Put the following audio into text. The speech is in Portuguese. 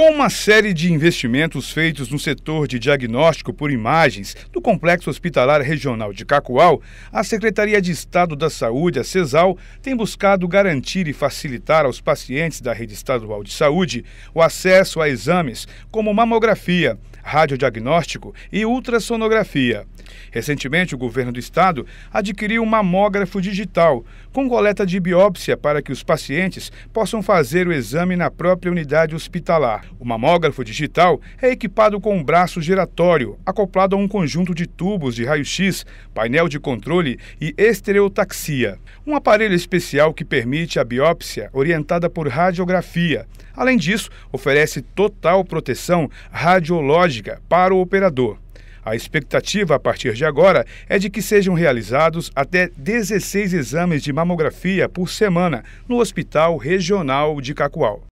Com uma série de investimentos feitos no setor de diagnóstico por imagens do Complexo Hospitalar Regional de Cacoal, a Secretaria de Estado da Saúde, a CESAL, tem buscado garantir e facilitar aos pacientes da rede estadual de saúde o acesso a exames como mamografia, radiodiagnóstico e ultrassonografia. Recentemente, o governo do estado adquiriu um mamógrafo digital com coleta de biópsia para que os pacientes possam fazer o exame na própria unidade hospitalar. O mamógrafo digital é equipado com um braço giratório, acoplado a um conjunto de tubos de raio-x, painel de controle e estereotaxia. Um aparelho especial que permite a biópsia orientada por radiografia. Além disso, oferece total proteção radiológica para o operador. A expectativa a partir de agora é de que sejam realizados até 16 exames de mamografia por semana no Hospital Regional de Cacoal.